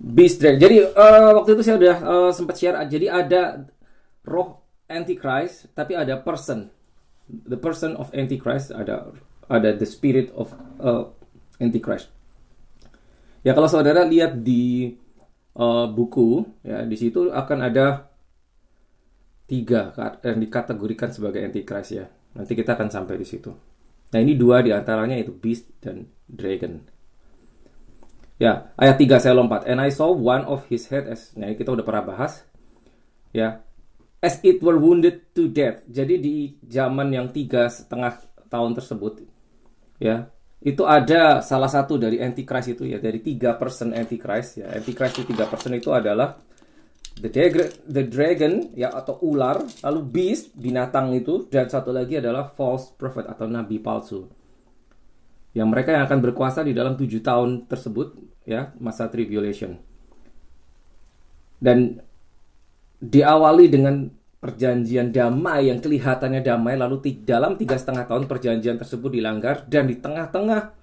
Beast Dragon. Jadi uh, waktu itu saya udah uh, sempat share. Jadi ada roh Antichrist, tapi ada person, the person of Antichrist, ada ada the spirit of uh, Antichrist. Ya kalau saudara lihat di uh, buku, ya di situ akan ada tiga yang dikategorikan sebagai Antichrist ya. Nanti kita akan sampai di situ. Nah ini dua diantaranya itu Beast dan Dragon. Ya, ayat 3 saya lompat. And I saw one of his head as nah, kita udah pernah bahas. Ya. As it were wounded to death. Jadi di zaman yang tiga setengah tahun tersebut, ya, itu ada salah satu dari antichrist itu ya dari tiga person antichrist ya antichrist itu tiga person itu adalah the dragon the dragon ya atau ular lalu beast binatang itu dan satu lagi adalah false prophet atau nabi palsu yang mereka yang akan berkuasa di dalam tujuh tahun tersebut ya masa tribulation dan diawali dengan perjanjian damai yang kelihatannya damai lalu di dalam tiga setengah tahun perjanjian tersebut dilanggar dan di tengah-tengah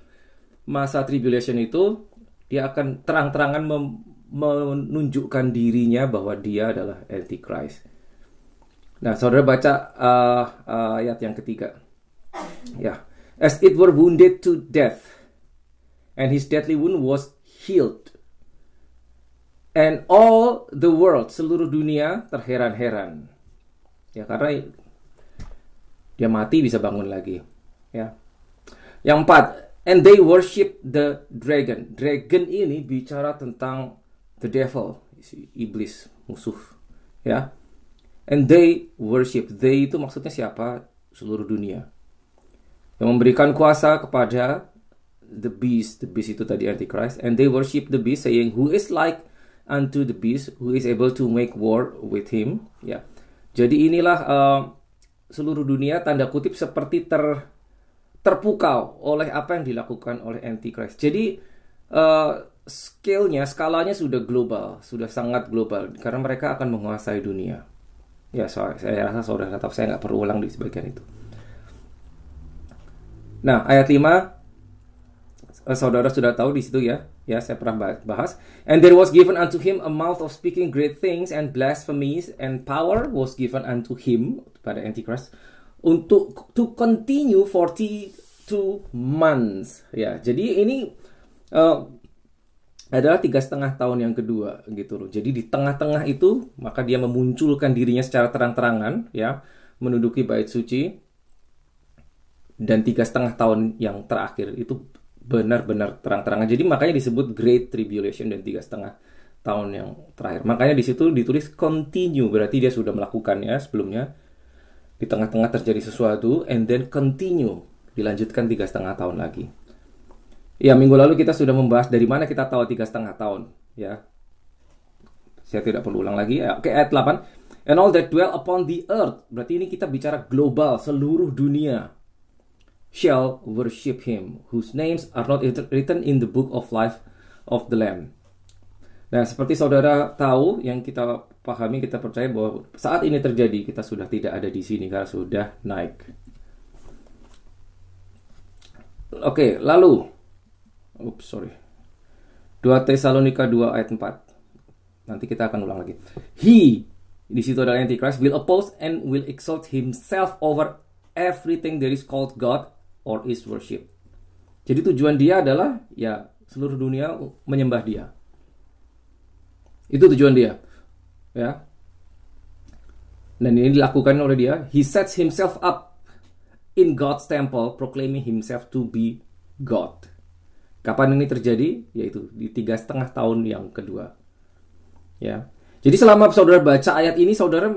masa tribulation itu dia akan terang-terangan menunjukkan dirinya bahwa dia adalah antichrist. Nah, saudara baca uh, uh, ayat yang ketiga. Ya as it were wounded to death, and his deadly wound was healed. And all the world, seluruh dunia terheran-heran. Ya karena dia mati bisa bangun lagi. Ya. Yang empat, and they worship the dragon. Dragon ini bicara tentang the devil, iblis, musuh. Ya. And they worship. They itu maksudnya siapa? Seluruh dunia yang memberikan kuasa kepada the beast the beast itu tadi antichrist and they worship the beast saying who is like unto the beast who is able to make war with him ya jadi inilah uh, seluruh dunia tanda kutip seperti ter terpukau oleh apa yang dilakukan oleh antichrist jadi uh, scale skalanya sudah global sudah sangat global karena mereka akan menguasai dunia ya sorry, saya rasa saudara tetap saya nggak perlu ulang di sebagian itu Nah, ayat 5 eh, saudara sudah tahu di situ ya. Ya, saya pernah bahas. And there was given unto him a mouth of speaking great things and blasphemies and power was given unto him pada Antichrist untuk to continue 42 months. Ya, jadi ini uh, adalah tiga setengah tahun yang kedua gitu loh. Jadi di tengah-tengah itu maka dia memunculkan dirinya secara terang-terangan ya menduduki bait suci dan tiga setengah tahun yang terakhir itu benar-benar terang-terangan. Jadi makanya disebut Great Tribulation dan tiga setengah tahun yang terakhir. Makanya di situ ditulis continue berarti dia sudah melakukannya sebelumnya. Di tengah-tengah terjadi sesuatu and then continue dilanjutkan tiga setengah tahun lagi. Ya minggu lalu kita sudah membahas dari mana kita tahu tiga setengah tahun ya. Saya tidak perlu ulang lagi. Ya, oke ayat 8. And all that dwell upon the earth. Berarti ini kita bicara global, seluruh dunia shall worship him, whose names are not written in the book of life of the Lamb. Nah, seperti saudara tahu yang kita pahami, kita percaya bahwa saat ini terjadi, kita sudah tidak ada di sini karena sudah naik. Oke, lalu Oops, sorry. 2 Tesalonika 2 ayat 4. Nanti kita akan ulang lagi. He di situ adalah Antichrist will oppose and will exalt himself over everything that is called God or is worship. Jadi tujuan dia adalah ya seluruh dunia menyembah dia. Itu tujuan dia. Ya. Dan ini dilakukan oleh dia. He sets himself up in God's temple proclaiming himself to be God. Kapan ini terjadi? Yaitu di tiga setengah tahun yang kedua. Ya. Jadi selama saudara baca ayat ini, saudara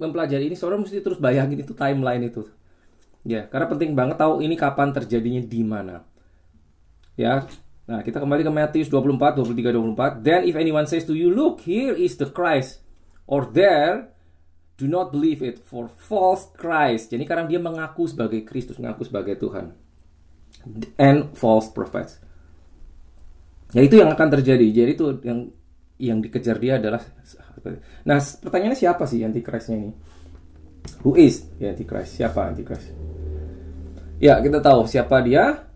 mempelajari ini, saudara mesti terus bayangin itu timeline itu Ya, karena penting banget tahu ini kapan terjadinya di mana. Ya. Nah, kita kembali ke Matius 24 23 24. Then if anyone says to you, look, here is the Christ or there, do not believe it for false Christ. Jadi karena dia mengaku sebagai Kristus, mengaku sebagai Tuhan. And false prophets. Ya itu yang akan terjadi. Jadi itu yang yang dikejar dia adalah Nah, pertanyaannya siapa sih antikristnya ini? Who is antikrist? Siapa antikrist? Ya, kita tahu siapa dia.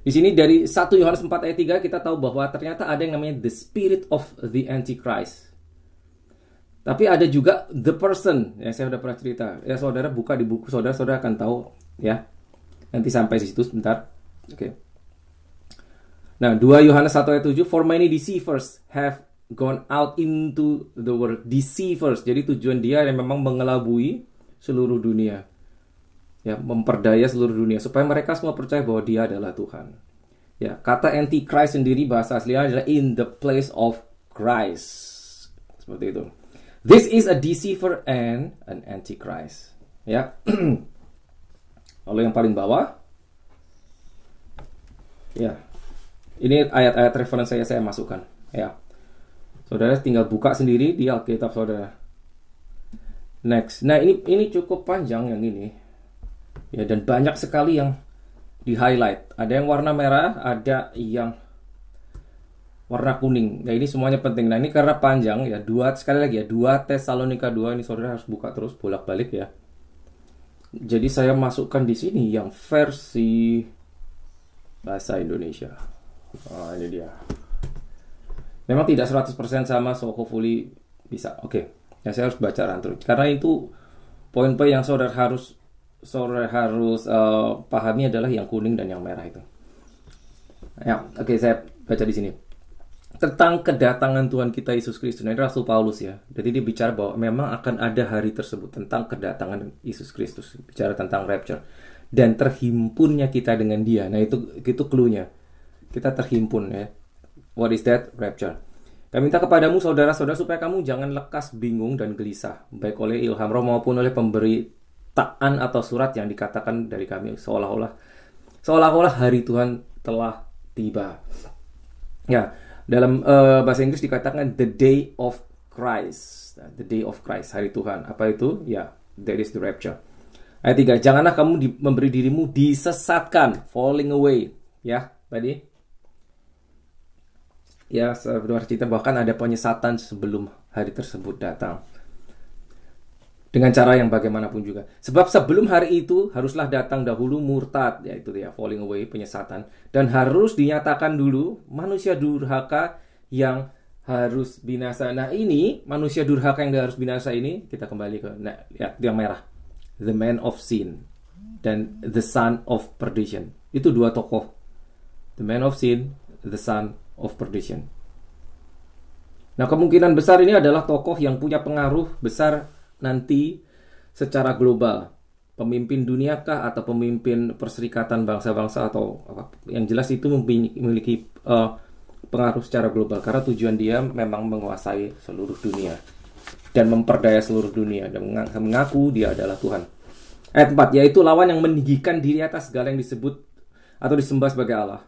Di sini dari 1 Yohanes 4 ayat 3 kita tahu bahwa ternyata ada yang namanya the spirit of the antichrist. Tapi ada juga the person. Ya, saya sudah pernah cerita. Ya, saudara buka di buku saudara, saudara akan tahu ya. Nanti sampai di situ sebentar. Oke. Okay. Nah, 2 Yohanes 1 ayat 7, for many deceivers have gone out into the world. Deceivers. Jadi tujuan dia yang memang mengelabui seluruh dunia ya memperdaya seluruh dunia supaya mereka semua percaya bahwa dia adalah Tuhan. Ya, kata antichrist sendiri bahasa aslinya adalah in the place of Christ. Seperti itu. This is a deceiver and an antichrist. Ya. Lalu yang paling bawah. Ya. Ini ayat-ayat referensi saya saya masukkan, ya. Saudara tinggal buka sendiri di Alkitab Saudara. Next. Nah, ini ini cukup panjang yang ini. Ya, dan banyak sekali yang di highlight. Ada yang warna merah, ada yang warna kuning. Nah ini semuanya penting. Nah ini karena panjang ya dua sekali lagi ya dua Tesalonika dua ini saudara harus buka terus bolak balik ya. Jadi saya masukkan di sini yang versi bahasa Indonesia. Oh, ini dia. Memang tidak 100% sama so hopefully bisa. Oke. Okay. Ya saya harus baca rantun. Karena itu poin-poin yang saudara harus sore harus uh, pahami adalah yang kuning dan yang merah itu. Ya, oke okay, saya baca di sini tentang kedatangan Tuhan kita Yesus Kristus. Nah, ini Rasul Paulus ya. Jadi dia bicara bahwa memang akan ada hari tersebut tentang kedatangan Yesus Kristus, bicara tentang rapture dan terhimpunnya kita dengan dia. Nah, itu itu cluenya. Kita terhimpun ya. What is that? Rapture. Kami minta kepadamu saudara-saudara supaya kamu jangan lekas bingung dan gelisah, baik oleh ilham roh maupun oleh pemberi ciptaan atau surat yang dikatakan dari kami seolah-olah seolah-olah hari Tuhan telah tiba. Ya, dalam uh, bahasa Inggris dikatakan the day of Christ. Nah, the day of Christ, hari Tuhan. Apa itu? Ya, that is the rapture. Ayat 3, janganlah kamu di, memberi dirimu disesatkan, falling away, ya, tadi. Ya, sebuah cerita bahkan ada penyesatan sebelum hari tersebut datang dengan cara yang bagaimanapun juga. Sebab sebelum hari itu haruslah datang dahulu murtad, yaitu ya falling away, penyesatan. Dan harus dinyatakan dulu manusia durhaka yang harus binasa. Nah ini manusia durhaka yang harus binasa ini, kita kembali ke, nah, ya, yang merah. The man of sin dan the son of perdition. Itu dua tokoh. The man of sin, the son of perdition. Nah kemungkinan besar ini adalah tokoh yang punya pengaruh besar nanti secara global pemimpin duniakah atau pemimpin perserikatan bangsa-bangsa atau apa yang jelas itu memiliki uh, pengaruh secara global karena tujuan dia memang menguasai seluruh dunia dan memperdaya seluruh dunia dan mengaku dia adalah Tuhan. Ayat 4 yaitu lawan yang meninggikan diri atas segala yang disebut atau disembah sebagai Allah.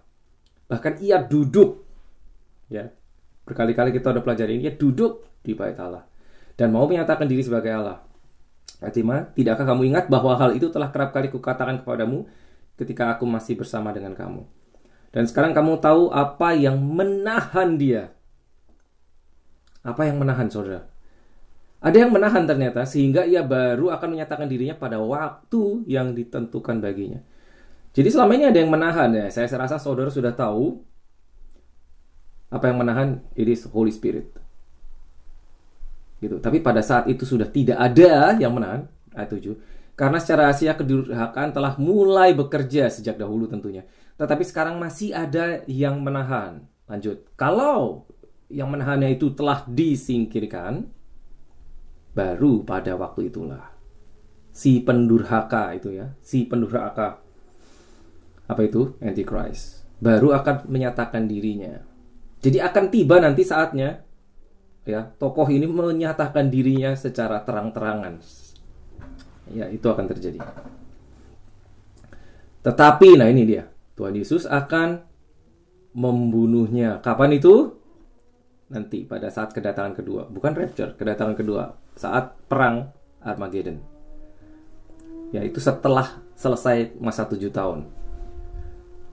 Bahkan ia duduk ya. Berkali-kali kita udah pelajari ini, ia duduk di bait Allah dan mau menyatakan diri sebagai Allah. Fatimah, tidakkah kamu ingat bahwa hal itu telah kerap kali kukatakan kepadamu ketika aku masih bersama dengan kamu? Dan sekarang kamu tahu apa yang menahan dia. Apa yang menahan saudara? Ada yang menahan ternyata sehingga ia baru akan menyatakan dirinya pada waktu yang ditentukan baginya. Jadi selama ini ada yang menahan ya. Saya rasa saudara sudah tahu apa yang menahan. It is Holy Spirit gitu. Tapi pada saat itu sudah tidak ada yang menahan ayat 7 karena secara rahasia kedurhakaan telah mulai bekerja sejak dahulu tentunya. Tetapi sekarang masih ada yang menahan. Lanjut. Kalau yang menahannya itu telah disingkirkan, baru pada waktu itulah si pendurhaka itu ya, si pendurhaka apa itu antichrist baru akan menyatakan dirinya. Jadi akan tiba nanti saatnya ya tokoh ini menyatakan dirinya secara terang-terangan ya itu akan terjadi tetapi nah ini dia Tuhan Yesus akan membunuhnya kapan itu nanti pada saat kedatangan kedua bukan rapture kedatangan kedua saat perang Armageddon ya itu setelah selesai masa tujuh tahun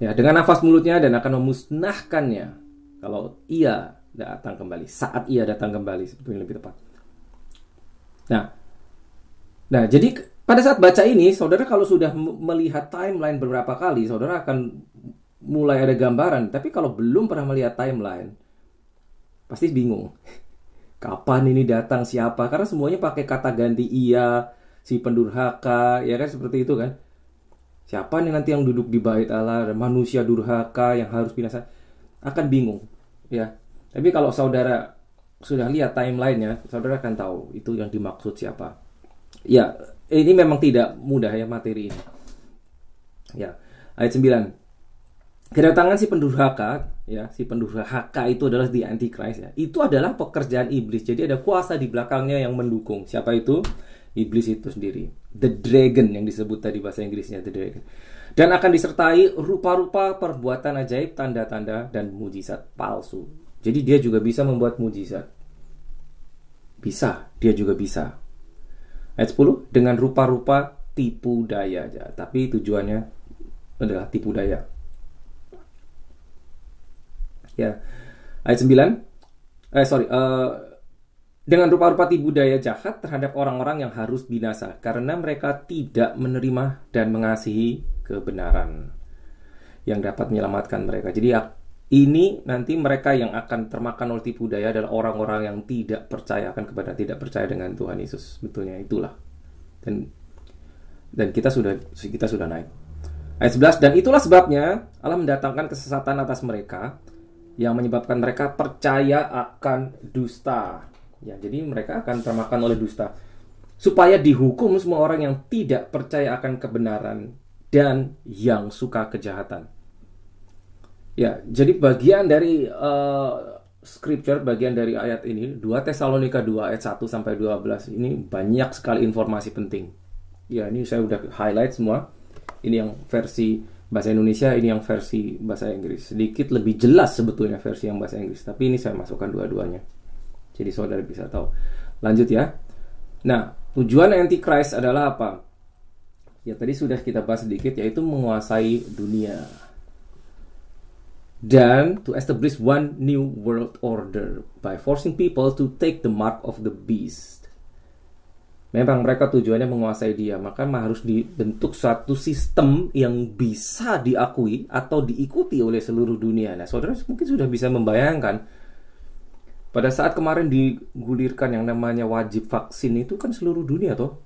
ya dengan nafas mulutnya dan akan memusnahkannya kalau ia datang kembali. Saat ia datang kembali sebetulnya lebih tepat. Nah, nah jadi pada saat baca ini, saudara kalau sudah melihat timeline beberapa kali, saudara akan mulai ada gambaran. Tapi kalau belum pernah melihat timeline, pasti bingung. Kapan ini datang siapa? Karena semuanya pakai kata ganti ia, si pendurhaka, ya kan seperti itu kan. Siapa nih nanti yang duduk di bait Allah manusia durhaka yang harus binasa? Akan bingung, ya. Tapi kalau saudara sudah lihat timelinenya, saudara akan tahu itu yang dimaksud siapa. Ya, ini memang tidak mudah ya materi ini. Ya, ayat 9. Kedatangan si pendurhaka, ya, si pendurhaka itu adalah di Antichrist ya. Itu adalah pekerjaan iblis. Jadi ada kuasa di belakangnya yang mendukung. Siapa itu? Iblis itu sendiri. The dragon yang disebut tadi bahasa Inggrisnya the dragon. Dan akan disertai rupa-rupa perbuatan ajaib, tanda-tanda dan mujizat palsu jadi dia juga bisa membuat mujizat. Bisa, dia juga bisa. Ayat 10, dengan rupa-rupa tipu daya aja, tapi tujuannya adalah tipu daya. Ya. Ayat 9. Eh sorry, uh, dengan rupa-rupa tipu daya jahat terhadap orang-orang yang harus binasa karena mereka tidak menerima dan mengasihi kebenaran yang dapat menyelamatkan mereka. Jadi ini nanti mereka yang akan termakan oleh tipu daya adalah orang-orang yang tidak percaya akan kepada tidak percaya dengan Tuhan Yesus. Betulnya itulah. Dan dan kita sudah kita sudah naik. Ayat 11 dan itulah sebabnya Allah mendatangkan kesesatan atas mereka yang menyebabkan mereka percaya akan dusta. Ya, jadi mereka akan termakan oleh dusta supaya dihukum semua orang yang tidak percaya akan kebenaran dan yang suka kejahatan Ya, jadi bagian dari uh, scripture, bagian dari ayat ini, 2 Tesalonika 2 ayat 1 sampai 12 ini banyak sekali informasi penting. Ya, ini saya udah highlight semua. Ini yang versi bahasa Indonesia, ini yang versi bahasa Inggris. Sedikit lebih jelas sebetulnya versi yang bahasa Inggris, tapi ini saya masukkan dua-duanya. Jadi saudara bisa tahu. Lanjut ya. Nah, tujuan antichrist adalah apa? Ya tadi sudah kita bahas sedikit yaitu menguasai dunia dan to establish one new world order by forcing people to take the mark of the beast. Memang mereka tujuannya menguasai dia, maka harus dibentuk satu sistem yang bisa diakui atau diikuti oleh seluruh dunia. Nah, saudara mungkin sudah bisa membayangkan pada saat kemarin digulirkan yang namanya wajib vaksin itu kan seluruh dunia toh.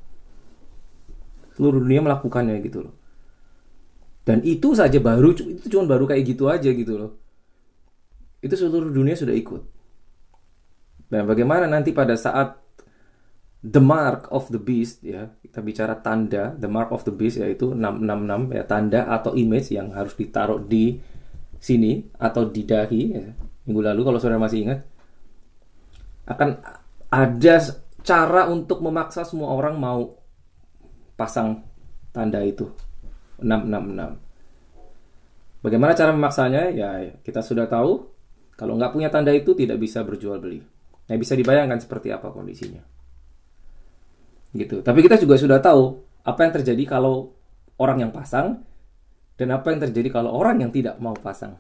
Seluruh dunia melakukannya gitu loh. Dan itu saja baru, itu cuma baru kayak gitu aja gitu loh. Itu seluruh dunia sudah ikut. Dan bagaimana nanti pada saat the mark of the beast ya, kita bicara tanda, the mark of the beast yaitu 666 ya tanda atau image yang harus ditaruh di sini atau di dahi ya. Minggu lalu kalau saudara masih ingat akan ada cara untuk memaksa semua orang mau pasang tanda itu 666. Bagaimana cara memaksanya? Ya, kita sudah tahu. Kalau nggak punya tanda itu tidak bisa berjual beli. Nah, bisa dibayangkan seperti apa kondisinya. Gitu. Tapi kita juga sudah tahu apa yang terjadi kalau orang yang pasang dan apa yang terjadi kalau orang yang tidak mau pasang.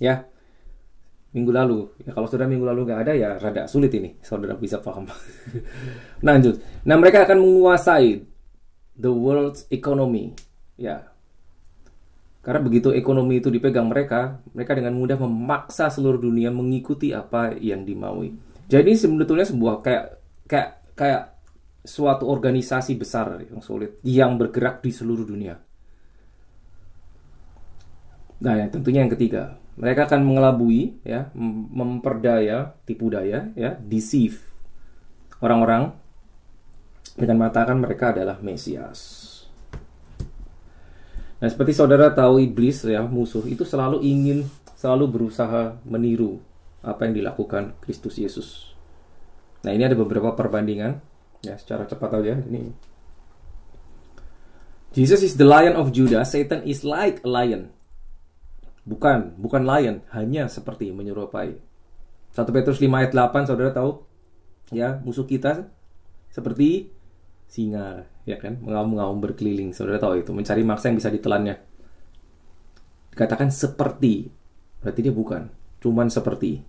Ya. Minggu lalu, ya kalau sudah minggu lalu nggak ada ya rada sulit ini, saudara bisa paham. nah, lanjut. Nah mereka akan menguasai the world's economy Ya. Karena begitu ekonomi itu dipegang mereka, mereka dengan mudah memaksa seluruh dunia mengikuti apa yang dimaui. Jadi sebetulnya sebuah kayak kayak kayak suatu organisasi besar yang solid yang bergerak di seluruh dunia. Nah, ya, tentunya yang ketiga, mereka akan mengelabui ya, memperdaya, tipu daya ya, deceive orang-orang dengan mengatakan mereka adalah mesias. Nah, seperti saudara tahu iblis ya, musuh itu selalu ingin selalu berusaha meniru apa yang dilakukan Kristus Yesus. Nah, ini ada beberapa perbandingan ya secara cepat aja ini. Jesus is the lion of Judah, Satan is like a lion. Bukan, bukan lion, hanya seperti menyerupai. 1 Petrus 5 ayat 8 saudara tahu ya, musuh kita seperti singa ya kan? Mengaum-ngaum berkeliling. Saudara tahu itu, mencari mangsa yang bisa ditelannya. Dikatakan seperti, berarti dia bukan, cuman seperti.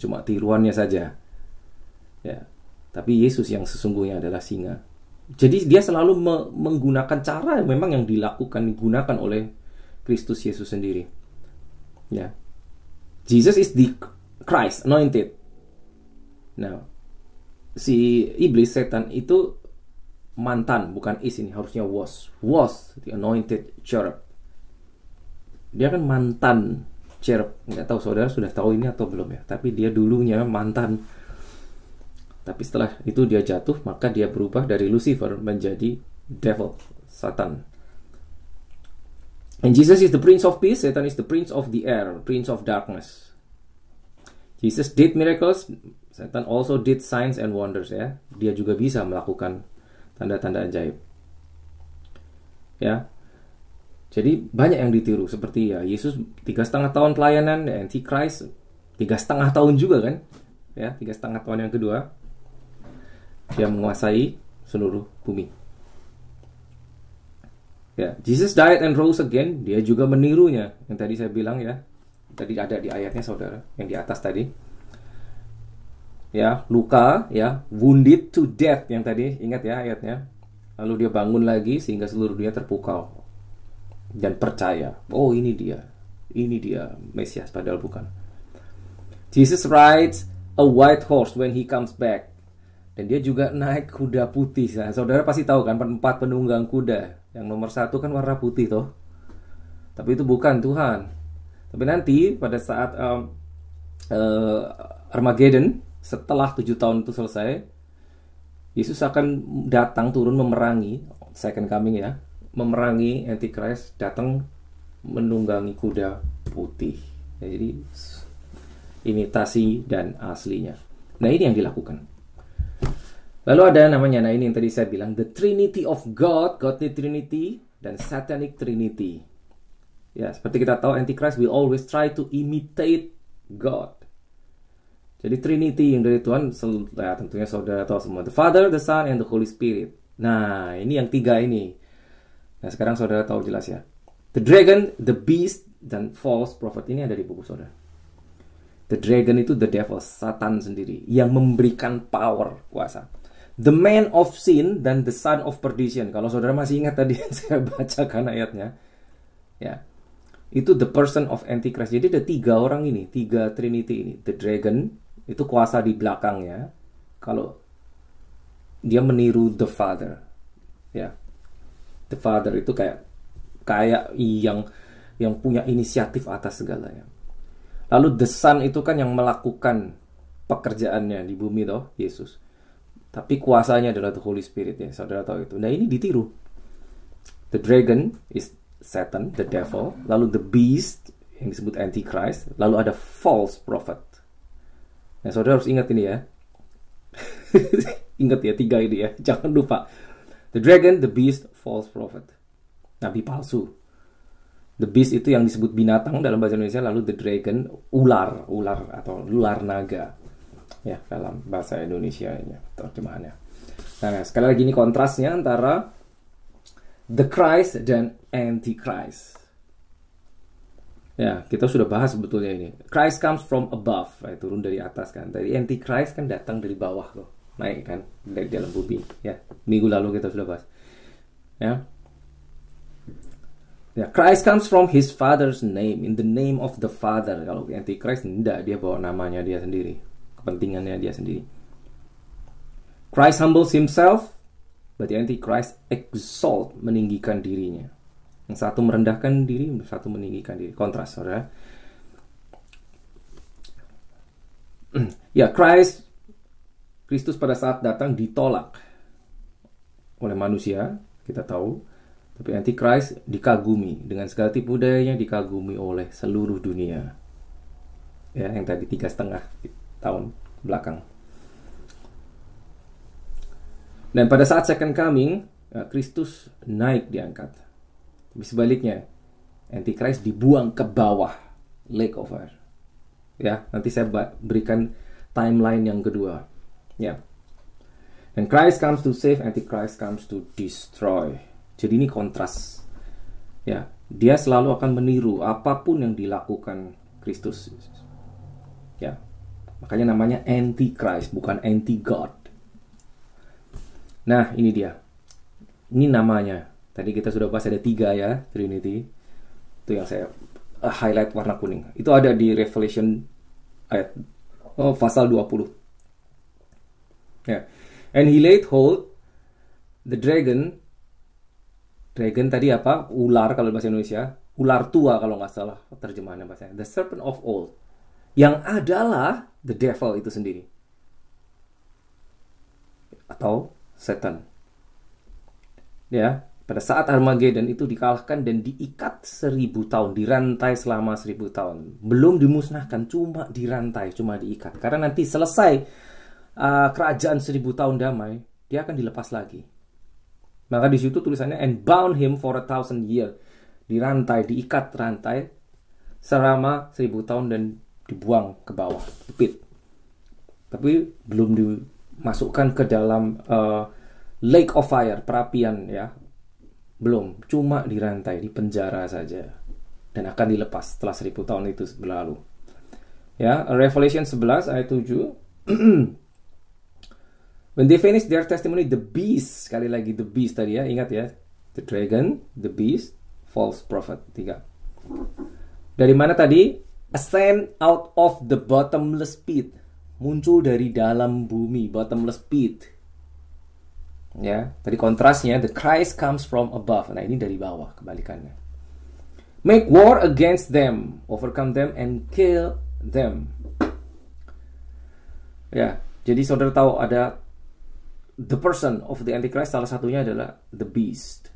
Cuma tiruannya saja. Ya. Tapi Yesus yang sesungguhnya adalah singa. Jadi dia selalu me menggunakan cara yang memang yang dilakukan digunakan oleh Kristus Yesus sendiri. Ya. Jesus is the Christ anointed. now si iblis setan itu mantan bukan is ini harusnya was was the anointed cherub dia kan mantan cherub nggak tahu saudara sudah tahu ini atau belum ya tapi dia dulunya mantan tapi setelah itu dia jatuh maka dia berubah dari Lucifer menjadi devil Satan and Jesus is the prince of peace Satan is the prince of the air prince of darkness Jesus did miracles Satan also did signs and wonders ya dia juga bisa melakukan tanda-tanda ajaib. Ya, jadi banyak yang ditiru seperti ya Yesus tiga setengah tahun pelayanan, ya, Antichrist tiga setengah tahun juga kan, ya tiga setengah tahun yang kedua dia menguasai seluruh bumi. Ya, Jesus died and rose again. Dia juga menirunya yang tadi saya bilang ya. Tadi ada di ayatnya saudara yang di atas tadi ya luka ya wounded to death yang tadi ingat ya ayatnya lalu dia bangun lagi sehingga seluruh dunia terpukau dan percaya oh ini dia ini dia Mesias padahal bukan Jesus rides a white horse when he comes back dan dia juga naik kuda putih nah, saudara pasti tahu kan empat penunggang kuda yang nomor satu kan warna putih toh tapi itu bukan Tuhan tapi nanti pada saat um, uh, Armageddon setelah tujuh tahun itu selesai, Yesus akan datang turun memerangi second coming ya, memerangi Antichrist datang menunggangi kuda putih. Ya, jadi imitasi dan aslinya. Nah ini yang dilakukan. Lalu ada namanya, nah ini yang tadi saya bilang, the Trinity of God, the Trinity, dan Satanic Trinity. Ya, seperti kita tahu, Antichrist will always try to imitate God. Jadi Trinity yang dari Tuhan ya, tentunya saudara tahu semua. The Father, the Son, and the Holy Spirit. Nah, ini yang tiga ini. Nah, sekarang saudara tahu jelas ya. The Dragon, the Beast, dan False Prophet ini ada di buku saudara. The Dragon itu the devil, Satan sendiri yang memberikan power, kuasa. The Man of Sin dan the Son of Perdition. Kalau saudara masih ingat tadi yang saya bacakan ayatnya, ya itu the person of antichrist. Jadi ada tiga orang ini, tiga trinity ini, the dragon, itu kuasa di belakangnya kalau dia meniru the father ya the father itu kayak kayak yang yang punya inisiatif atas segalanya lalu the son itu kan yang melakukan pekerjaannya di bumi toh Yesus tapi kuasanya adalah the Holy Spirit ya saudara tahu itu nah ini ditiru the dragon is Satan the devil lalu the beast yang disebut antichrist lalu ada false prophet Nah, saudara harus ingat ini ya. ingat ya, tiga ini ya. Jangan lupa. The dragon, the beast, false prophet. Nabi palsu. The beast itu yang disebut binatang dalam bahasa Indonesia, lalu the dragon, ular, ular atau ular naga. Ya, dalam bahasa Indonesia ya, terjemahannya. Nah, nah, sekali lagi ini kontrasnya antara the Christ dan Antichrist. Ya, kita sudah bahas sebetulnya ini. Christ comes from above, ya, turun dari atas kan. Tadi antichrist kan datang dari bawah loh, naik kan dari dalam bumi. Ya, minggu lalu kita sudah bahas. Ya, ya Christ comes from his father's name in the name of the father. Kalau antichrist tidak, dia bawa namanya dia sendiri, kepentingannya dia sendiri. Christ humbles himself, but the antichrist exalt meninggikan dirinya. Yang satu merendahkan diri, yang satu meninggikan diri. Kontras, saudara. ya, Christ, Kristus pada saat datang ditolak oleh manusia, kita tahu. Tapi Christ dikagumi dengan segala tipu dayanya dikagumi oleh seluruh dunia. Ya, yang tadi tiga setengah tahun belakang. Dan pada saat second coming, ya, Kristus naik diangkat. Tapi sebaliknya, Antichrist dibuang ke bawah lake of fire. Ya, nanti saya berikan timeline yang kedua. Ya. And Christ comes to save, Antichrist comes to destroy. Jadi ini kontras. Ya, dia selalu akan meniru apapun yang dilakukan Kristus. Ya. Makanya namanya Antichrist, bukan anti god. Nah, ini dia. Ini namanya Tadi kita sudah bahas ada tiga ya Trinity. Itu yang saya eh, highlight warna kuning. Itu ada di Revelation ayat oh, pasal 20. Ya. And he laid hold the dragon dragon tadi apa? Ular kalau bahasa Indonesia, ular tua kalau nggak salah terjemahannya bahasa The serpent of old yang adalah the devil itu sendiri atau setan. Ya, pada saat Armageddon itu dikalahkan dan diikat seribu tahun, dirantai selama seribu tahun. Belum dimusnahkan, cuma dirantai, cuma diikat. Karena nanti selesai uh, kerajaan seribu tahun damai, dia akan dilepas lagi. Maka di situ tulisannya and bound him for a thousand year, dirantai, diikat rantai selama seribu tahun dan dibuang ke bawah, kepit. Tapi belum dimasukkan ke dalam uh, lake of fire, perapian ya, belum, cuma dirantai, di penjara saja. Dan akan dilepas setelah seribu tahun itu berlalu. Ya, Revelation 11 ayat 7. When they finish their testimony, the beast, sekali lagi the beast tadi ya, ingat ya. The dragon, the beast, false prophet, tiga. Dari mana tadi? Ascend out of the bottomless pit. Muncul dari dalam bumi, bottomless pit ya tadi kontrasnya the Christ comes from above nah ini dari bawah kebalikannya make war against them overcome them and kill them ya jadi saudara tahu ada the person of the antichrist salah satunya adalah the beast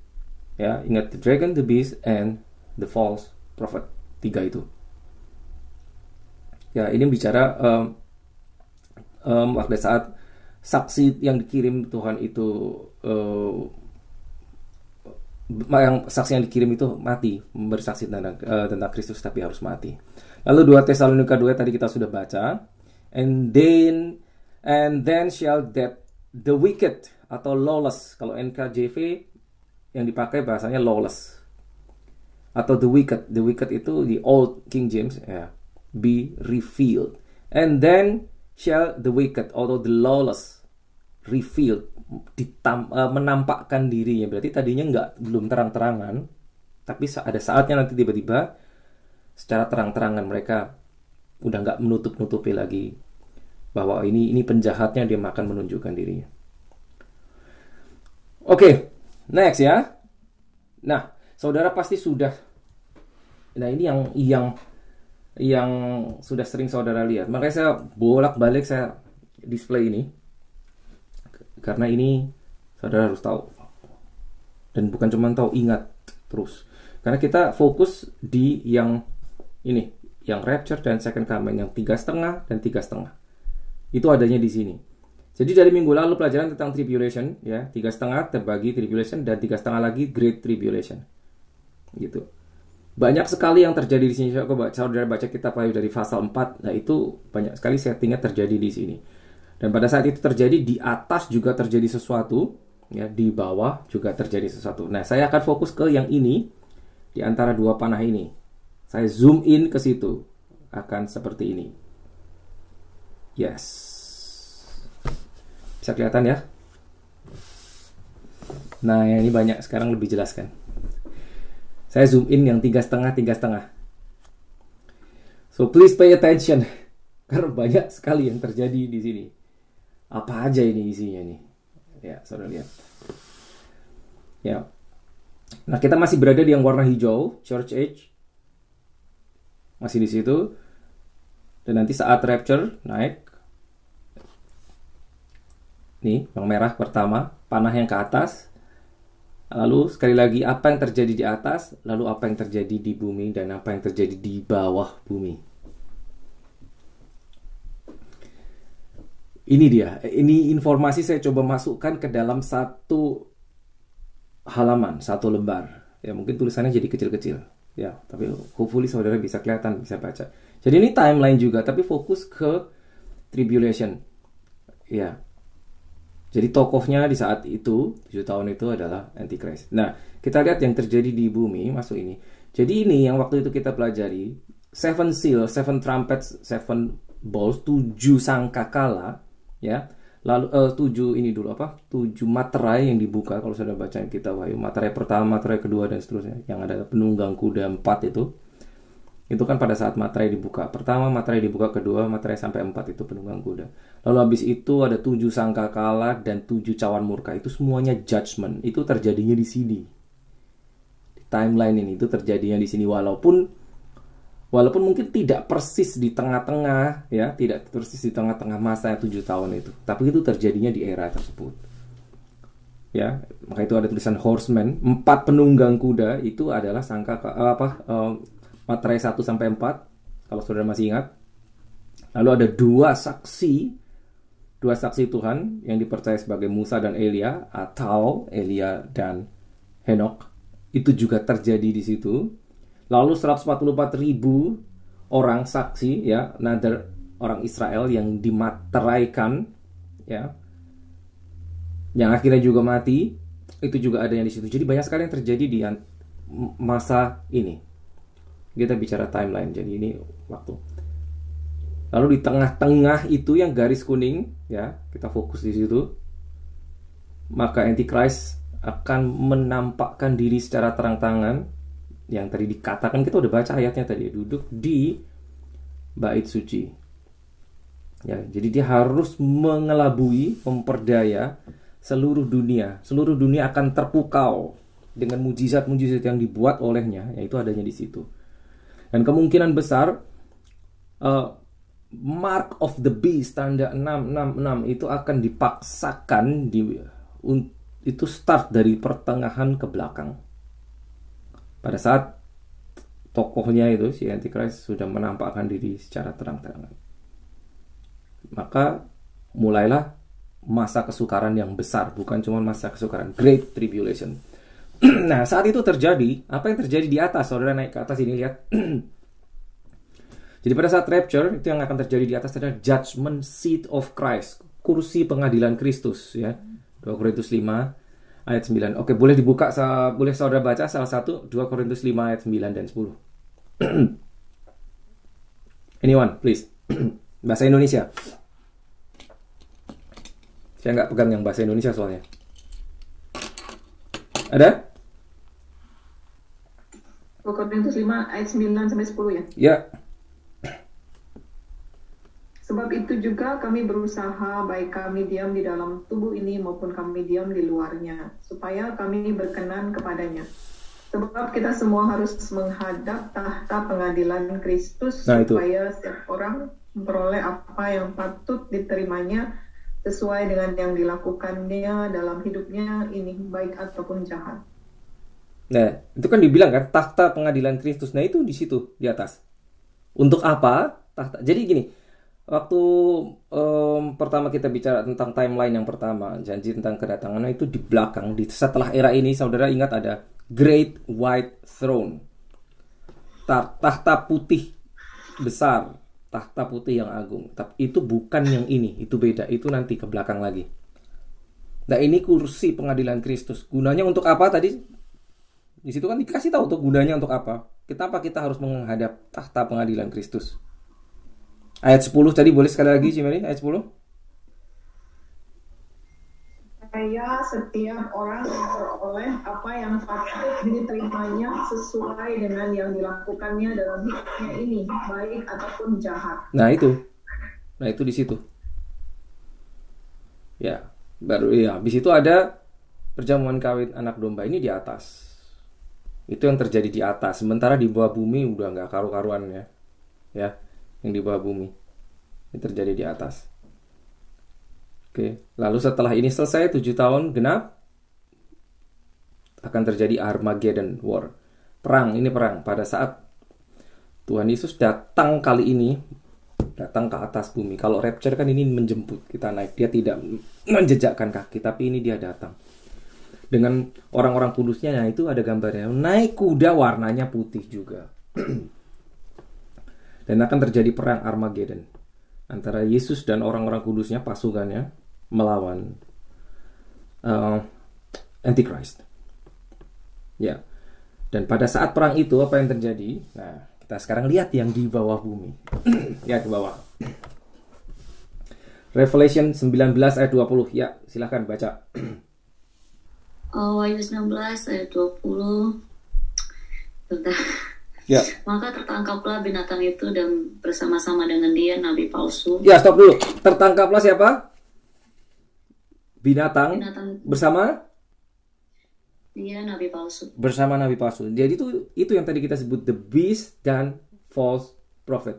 ya ingat the dragon the beast and the false prophet tiga itu ya ini bicara um, um, waktu saat saksi yang dikirim Tuhan itu uh, yang saksi yang dikirim itu mati bersaksi tentang eh, uh, tentang Kristus tapi harus mati. Lalu 2 Tesalonika 2 tadi kita sudah baca and then and then shall that the wicked atau lawless kalau NKJV yang dipakai bahasanya lawless atau the wicked the wicked itu di old King James ya yeah, be revealed and then shall the wicked atau the lawless revealed ditam, uh, menampakkan dirinya berarti tadinya nggak belum terang-terangan tapi ada saatnya nanti tiba-tiba secara terang-terangan mereka udah nggak menutup-nutupi lagi bahwa ini ini penjahatnya dia makan menunjukkan dirinya. Oke, okay, next ya. Nah, saudara pasti sudah. Nah ini yang yang yang sudah sering saudara lihat. Makanya saya bolak-balik saya display ini karena ini saudara harus tahu dan bukan cuma tahu ingat terus karena kita fokus di yang ini yang rapture dan second coming yang tiga setengah dan tiga setengah itu adanya di sini jadi dari minggu lalu pelajaran tentang tribulation ya tiga setengah terbagi tribulation dan tiga setengah lagi great tribulation gitu banyak sekali yang terjadi di sini. coba coba saudara baca kitab Wahyu dari pasal 4, nah itu banyak sekali settingnya terjadi di sini. Dan pada saat itu terjadi di atas juga terjadi sesuatu, ya di bawah juga terjadi sesuatu. Nah saya akan fokus ke yang ini di antara dua panah ini. Saya zoom in ke situ akan seperti ini. Yes, bisa kelihatan ya? Nah ya, ini banyak sekarang lebih jelas kan? Saya zoom in yang tiga setengah, tiga setengah. So please pay attention karena banyak sekali yang terjadi di sini. Apa aja ini isinya nih? Ya, saudara lihat. Ya. Nah, kita masih berada di yang warna hijau, church age. Masih di situ. Dan nanti saat rapture naik nih yang merah pertama panah yang ke atas Lalu sekali lagi apa yang terjadi di atas, lalu apa yang terjadi di bumi dan apa yang terjadi di bawah bumi. Ini dia, ini informasi saya coba masukkan ke dalam satu halaman, satu lembar. Ya mungkin tulisannya jadi kecil-kecil. Ya, tapi hopefully saudara bisa kelihatan, bisa baca. Jadi ini timeline juga, tapi fokus ke tribulation. Ya, jadi tokohnya di saat itu, 7 tahun itu adalah Antichrist. Nah, kita lihat yang terjadi di bumi, masuk ini. Jadi ini yang waktu itu kita pelajari, seven seal, seven trumpets, seven balls, tujuh sangkakala, ya. Lalu uh, tujuh ini dulu apa? Tujuh materai yang dibuka kalau sudah baca kita Wahyu. Materai pertama, materai kedua dan seterusnya. Yang ada penunggang kuda empat itu itu kan pada saat materai dibuka pertama materai dibuka kedua materai sampai empat itu penunggang kuda lalu habis itu ada tujuh sangka kalah dan tujuh cawan murka itu semuanya judgment itu terjadinya di sini di timeline ini itu terjadinya di sini walaupun walaupun mungkin tidak persis di tengah-tengah ya tidak persis di tengah-tengah masa tujuh tahun itu tapi itu terjadinya di era tersebut ya maka itu ada tulisan horseman empat penunggang kuda itu adalah sangka eh, apa eh, materai 1 sampai 4 kalau saudara masih ingat. Lalu ada dua saksi dua saksi Tuhan yang dipercaya sebagai Musa dan Elia atau Elia dan Henok itu juga terjadi di situ. Lalu 144.000 orang saksi ya, nader orang Israel yang dimateraikan ya, yang akhirnya juga mati itu juga ada yang di situ. Jadi banyak sekali yang terjadi di masa ini kita bicara timeline jadi ini waktu lalu di tengah-tengah itu yang garis kuning ya kita fokus di situ maka antichrist akan menampakkan diri secara terang-terangan yang tadi dikatakan kita udah baca ayatnya tadi duduk di bait suci ya jadi dia harus mengelabui memperdaya seluruh dunia seluruh dunia akan terpukau dengan mujizat-mujizat yang dibuat olehnya yaitu adanya di situ dan kemungkinan besar uh, mark of the beast tanda 666 itu akan dipaksakan di un, itu start dari pertengahan ke belakang. Pada saat tokohnya itu si antichrist sudah menampakkan diri secara terang-terangan. Maka mulailah masa kesukaran yang besar, bukan cuma masa kesukaran, great tribulation. nah, saat itu terjadi, apa yang terjadi di atas? Saudara naik ke atas ini lihat. Jadi pada saat rapture itu yang akan terjadi di atas adalah judgment seat of Christ, kursi pengadilan Kristus ya. 2 Korintus 5 ayat 9. Oke, boleh dibuka boleh Saudara baca salah satu 2 Korintus 5 ayat 9 dan 10. Anyone, please. bahasa Indonesia. Saya nggak pegang yang bahasa Indonesia soalnya. Ada? Korintus 5 ayat 9 sampai 10 ya? Ya. Sebab itu juga kami berusaha baik kami diam di dalam tubuh ini maupun kami diam di luarnya, supaya kami berkenan kepadanya. Sebab kita semua harus menghadap tahta pengadilan Kristus nah, supaya setiap orang memperoleh apa yang patut diterimanya sesuai dengan yang dilakukannya dalam hidupnya ini baik ataupun jahat. Nah, itu kan dibilang kan takhta pengadilan Kristus. Nah, itu di situ di atas. Untuk apa? tahta? Jadi gini, waktu um, pertama kita bicara tentang timeline yang pertama, janji tentang kedatangan nah itu di belakang di setelah era ini Saudara ingat ada Great White Throne. Tahta putih besar tahta putih yang agung. Tapi itu bukan yang ini, itu beda. Itu nanti ke belakang lagi. Nah, ini kursi pengadilan Kristus. Gunanya untuk apa tadi? Di situ kan dikasih tahu tuh gunanya untuk apa. Kenapa kita harus menghadap tahta pengadilan Kristus? Ayat 10 tadi boleh sekali lagi Cimeli, ayat 10 supaya setiap orang memperoleh apa yang patut diterimanya sesuai dengan yang dilakukannya dalam hidupnya ini, baik ataupun jahat. Nah itu, nah itu di situ. Ya, baru ya. di itu ada perjamuan kawin anak domba ini di atas. Itu yang terjadi di atas. Sementara di bawah bumi udah nggak karu-karuan ya, ya, yang di bawah bumi. Ini terjadi di atas. Oke. Lalu setelah ini selesai 7 tahun genap akan terjadi Armageddon War. Perang, ini perang pada saat Tuhan Yesus datang kali ini datang ke atas bumi. Kalau rapture kan ini menjemput kita naik. Dia tidak menjejakkan kaki, tapi ini dia datang. Dengan orang-orang kudusnya, nah itu ada gambarnya. Naik kuda warnanya putih juga. Dan akan terjadi perang Armageddon antara Yesus dan orang-orang kudusnya pasukannya melawan uh, antichrist. Ya. Dan pada saat perang itu apa yang terjadi? Nah, kita sekarang lihat yang di bawah bumi. ya ke bawah. Revelation 19 ayat 20. Ya, silahkan baca. Oh, ayat 19 ayat 20. Tentang Ya. Maka tertangkaplah binatang itu dan bersama-sama dengan dia nabi palsu. Ya, stop dulu. Tertangkaplah siapa? binatang, binatang. bersama dia nabi palsu. Bersama nabi palsu. Jadi itu itu yang tadi kita sebut the beast dan false prophet.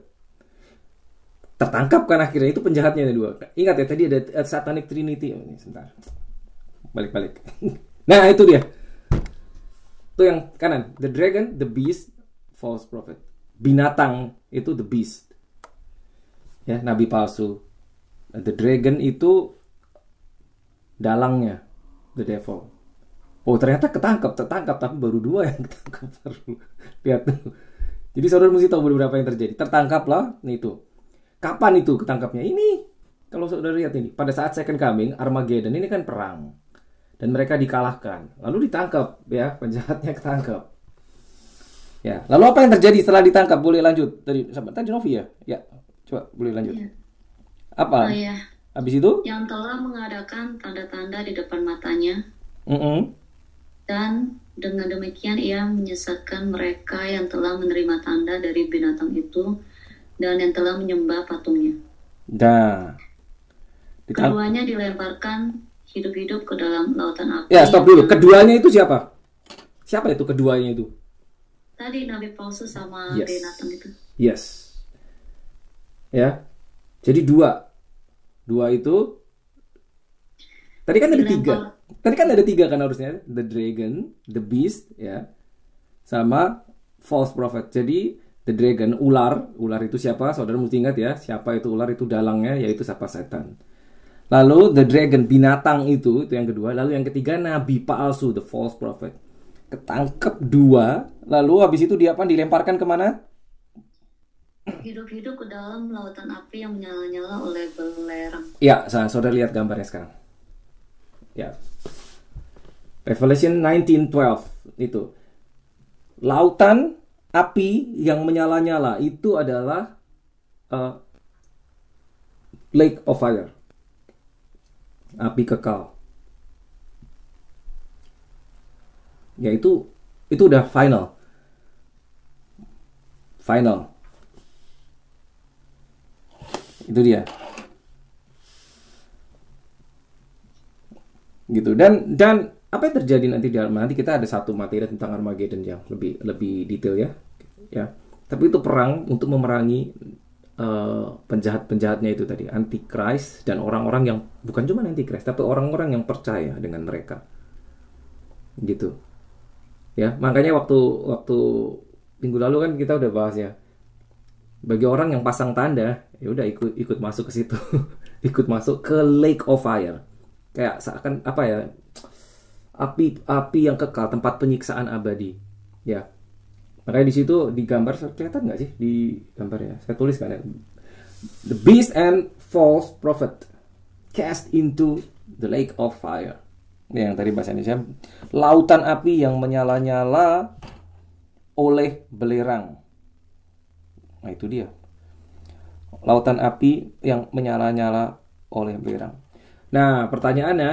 Tertangkap kan akhirnya itu penjahatnya ada dua. Ingat ya tadi ada satanic trinity. Oh, ini sebentar. Balik-balik. Nah, itu dia. Itu yang kanan, the dragon, the beast, false prophet. Binatang itu the beast. Ya, nabi palsu. The dragon itu dalangnya the devil oh ternyata ketangkap tertangkap tapi baru dua yang ketangkap baru lihat tuh jadi saudara mesti tahu beberapa yang terjadi tertangkaplah nah itu kapan itu ketangkapnya ini kalau saudara lihat ini pada saat second coming Armageddon ini kan perang dan mereka dikalahkan lalu ditangkap ya penjahatnya ketangkap ya lalu apa yang terjadi setelah ditangkap boleh lanjut tadi tadi Novi ya ya coba boleh lanjut iya. apa oh, ya Habis itu? Yang telah mengadakan tanda-tanda di depan matanya. Mm -hmm. Dan dengan demikian ia menyesatkan mereka yang telah menerima tanda dari binatang itu dan yang telah menyembah patungnya. Dah. Keduanya dilemparkan hidup-hidup ke dalam lautan api. Ya, stop dulu. Keduanya itu siapa? Siapa itu keduanya itu? Tadi Nabi Paulus sama yes. binatang itu. Yes. Ya. Jadi dua Dua itu Tadi kan ada tiga. Tadi kan ada tiga kan harusnya. The Dragon, The Beast, ya, sama False Prophet. Jadi The Dragon, ular, ular itu siapa? Saudara mesti ingat ya, siapa itu ular itu dalangnya, yaitu siapa setan. Lalu The Dragon, binatang itu, itu yang kedua. Lalu yang ketiga Nabi palsu, The False Prophet. Ketangkep dua, lalu habis itu dia apa? Dilemparkan kemana? hidup-hidup ke dalam lautan api yang menyala-nyala oleh belerang. Ya, saya saudara lihat gambarnya sekarang. Ya. Revelation 1912 itu. Lautan api yang menyala-nyala itu adalah uh, lake of fire. Api kekal. Ya itu udah final. Final itu dia. Gitu. Dan dan apa yang terjadi nanti di nanti kita ada satu materi tentang Armageddon yang lebih lebih detail ya. Ya. Tapi itu perang untuk memerangi uh, eh, penjahat-penjahatnya itu tadi, antikris dan orang-orang yang bukan cuma antikris tapi orang-orang yang percaya dengan mereka. Gitu. Ya, makanya waktu waktu minggu lalu kan kita udah bahas ya. Bagi orang yang pasang tanda, ya udah ikut ikut masuk ke situ ikut masuk ke lake of fire kayak seakan apa ya api api yang kekal tempat penyiksaan abadi ya makanya di situ digambar kelihatan nggak sih di gambar ya saya tulis kan ya the beast and false prophet cast into the lake of fire ini yang tadi bahasa Indonesia lautan api yang menyala-nyala oleh belerang nah itu dia lautan api yang menyala-nyala oleh belerang. Nah, pertanyaannya,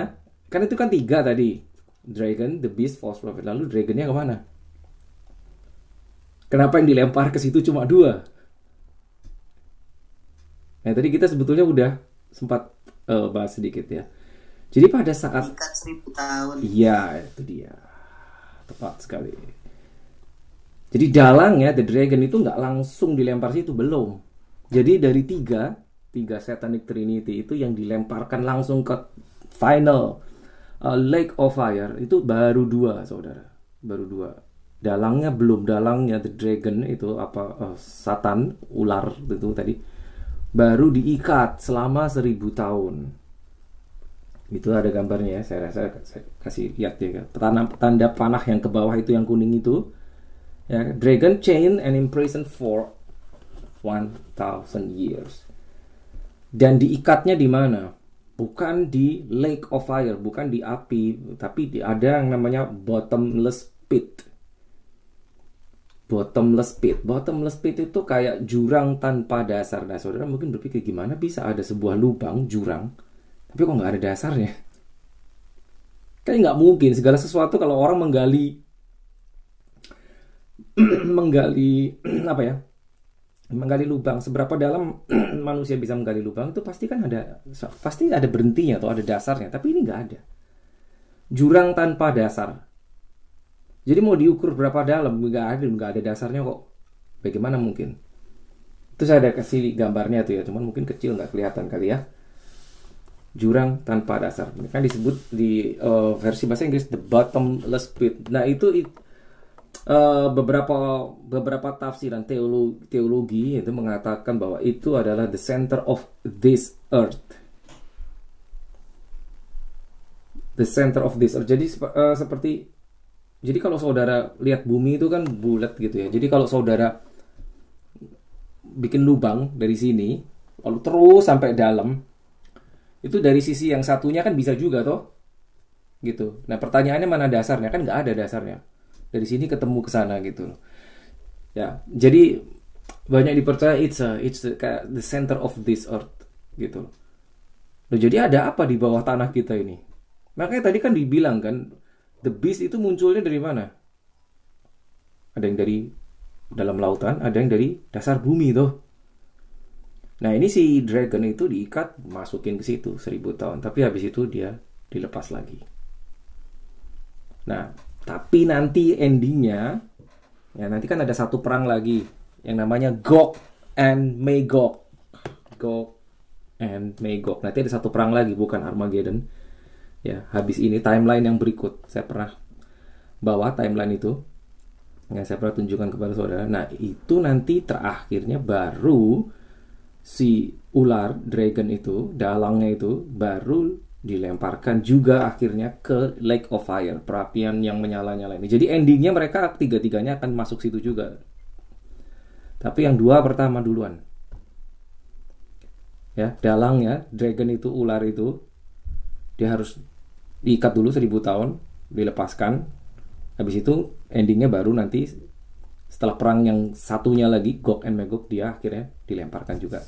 kan itu kan tiga tadi. Dragon, the beast, false prophet. Lalu dragonnya kemana? Kenapa yang dilempar ke situ cuma dua? Nah, tadi kita sebetulnya udah sempat uh, bahas sedikit ya. Jadi pada saat... seribu tahun. Iya, itu dia. Tepat sekali. Jadi dalangnya, the dragon itu nggak langsung dilempar situ, belum jadi dari tiga, tiga Satanic Trinity itu yang dilemparkan langsung ke final uh, Lake of Fire itu baru dua saudara, baru dua. Dalangnya belum, dalangnya the dragon itu apa uh, Satan ular itu tadi baru diikat selama seribu tahun. Itu ada gambarnya ya, saya rasa saya kasih lihat ya. Tanda, tanda panah yang ke bawah itu yang kuning itu. Ya, dragon chain and imprisoned for 1,000 years. Dan diikatnya di mana? Bukan di lake of fire, bukan di api, tapi di ada yang namanya bottomless pit. Bottomless pit. Bottomless pit itu kayak jurang tanpa dasar. Nah, saudara mungkin berpikir gimana bisa ada sebuah lubang, jurang, tapi kok nggak ada dasarnya? Kayak nggak mungkin. Segala sesuatu kalau orang menggali menggali apa ya menggali lubang seberapa dalam manusia bisa menggali lubang itu pasti kan ada pasti ada berhentinya atau ada dasarnya tapi ini nggak ada jurang tanpa dasar jadi mau diukur berapa dalam nggak ada nggak ada dasarnya kok bagaimana mungkin itu saya ada kasih gambarnya tuh ya cuman mungkin kecil nggak kelihatan kali ya jurang tanpa dasar ini kan disebut di uh, versi bahasa Inggris the bottomless pit nah itu uh, beberapa beberapa tafsiran teologi, teologi itu mengatakan bahwa itu adalah the center of this earth. The center of this earth. Jadi uh, seperti jadi kalau saudara lihat bumi itu kan bulat gitu ya. Jadi kalau saudara bikin lubang dari sini lalu terus sampai dalam itu dari sisi yang satunya kan bisa juga toh gitu. Nah pertanyaannya mana dasarnya kan nggak ada dasarnya dari sini ketemu ke sana gitu loh ya jadi banyak dipercaya it's a, it's the, the center of this earth gitu loh Loh, jadi ada apa di bawah tanah kita ini? Makanya tadi kan dibilang kan, the beast itu munculnya dari mana? Ada yang dari dalam lautan, ada yang dari dasar bumi tuh. Nah ini si dragon itu diikat masukin ke situ seribu tahun, tapi habis itu dia dilepas lagi. Nah tapi nanti endingnya, ya nanti kan ada satu perang lagi yang namanya Gog and Magog. Gog and Magog. Nanti ada satu perang lagi bukan Armageddon. Ya, habis ini timeline yang berikut. Saya pernah bawa timeline itu. Yang saya pernah tunjukkan kepada saudara. Nah, itu nanti terakhirnya baru si ular dragon itu, dalangnya itu baru dilemparkan juga akhirnya ke Lake of Fire, perapian yang menyala-nyala ini. Jadi endingnya mereka tiga-tiganya akan masuk situ juga. Tapi yang dua pertama duluan. Ya, dalangnya, dragon itu, ular itu, dia harus diikat dulu seribu tahun, dilepaskan. Habis itu endingnya baru nanti setelah perang yang satunya lagi, Gog and Magog, dia akhirnya dilemparkan juga.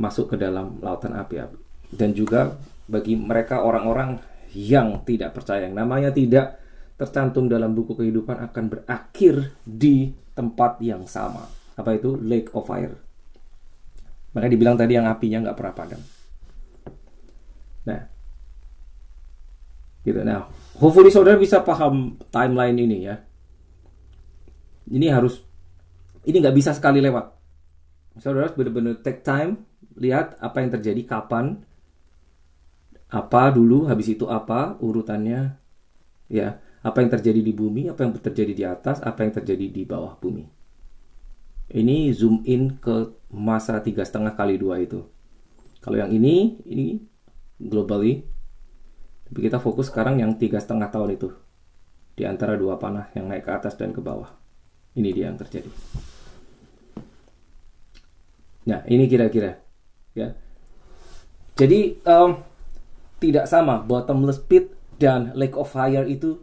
Masuk ke dalam lautan api-api. Dan juga bagi mereka orang-orang yang tidak percaya. Yang namanya tidak tercantum dalam buku kehidupan akan berakhir di tempat yang sama. Apa itu? Lake of Fire. Makanya dibilang tadi yang apinya nggak pernah padam. Nah, gitu. Nah, hopefully saudara bisa paham timeline ini ya. Ini harus, ini nggak bisa sekali lewat. Saudara benar-benar take time, lihat apa yang terjadi, kapan, apa dulu, habis itu apa urutannya, ya apa yang terjadi di bumi, apa yang terjadi di atas, apa yang terjadi di bawah bumi. Ini zoom in ke masa tiga setengah kali dua itu. Kalau yang ini, ini globally. Tapi kita fokus sekarang yang tiga setengah tahun itu. Di antara dua panah yang naik ke atas dan ke bawah. Ini dia yang terjadi. Nah, ini kira-kira. Ya. Jadi, um, tidak sama. Bottomless pit dan lake of fire itu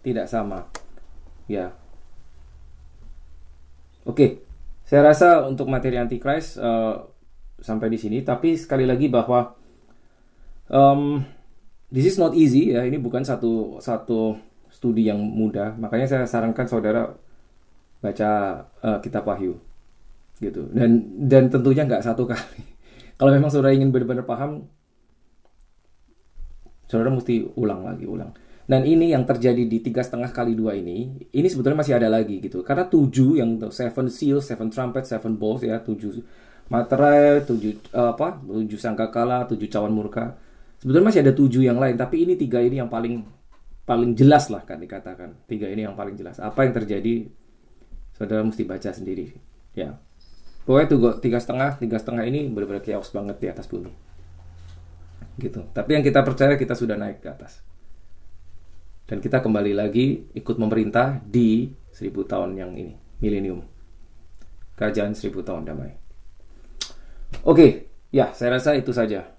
tidak sama. Ya. Oke. Okay. Saya rasa untuk materi antikris uh, eh, sampai di sini. Tapi sekali lagi bahwa um, this is not easy ya. Ini bukan satu satu studi yang mudah. Makanya saya sarankan saudara baca uh, kitab Wahyu gitu. Dan dan tentunya nggak satu kali. Kalau memang saudara ingin benar-benar paham, Saudara mesti ulang lagi, ulang. Dan ini yang terjadi di tiga setengah kali dua ini, ini sebetulnya masih ada lagi gitu. Karena tujuh yang seven seals, seven trumpets, seven bowls ya, tujuh materai, tujuh eh, apa, tujuh sangkakala, tujuh cawan murka. Sebetulnya masih ada tujuh yang lain, tapi ini tiga ini yang paling paling jelas lah kan dikatakan. Tiga ini yang paling jelas. Apa yang terjadi, saudara mesti baca sendiri. Ya, pokoknya tuh tiga setengah, tiga setengah ini benar-benar chaos banget di atas bumi gitu. Tapi yang kita percaya kita sudah naik ke atas. Dan kita kembali lagi ikut memerintah di seribu tahun yang ini, milenium. Kerajaan seribu tahun damai. Oke, ya saya rasa itu saja.